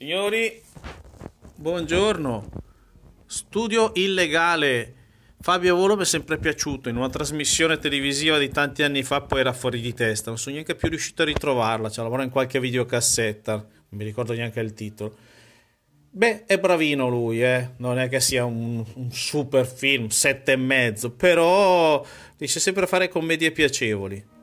Signori, buongiorno. Studio illegale. Fabio Volo mi è sempre piaciuto in una trasmissione televisiva di tanti anni fa, poi era fuori di testa, non sono neanche più riuscito a ritrovarla, ce l'avrò in qualche videocassetta, non mi ricordo neanche il titolo. Beh, è bravino lui, eh? non è che sia un, un super film, sette e mezzo, però riesce sempre a fare commedie piacevoli.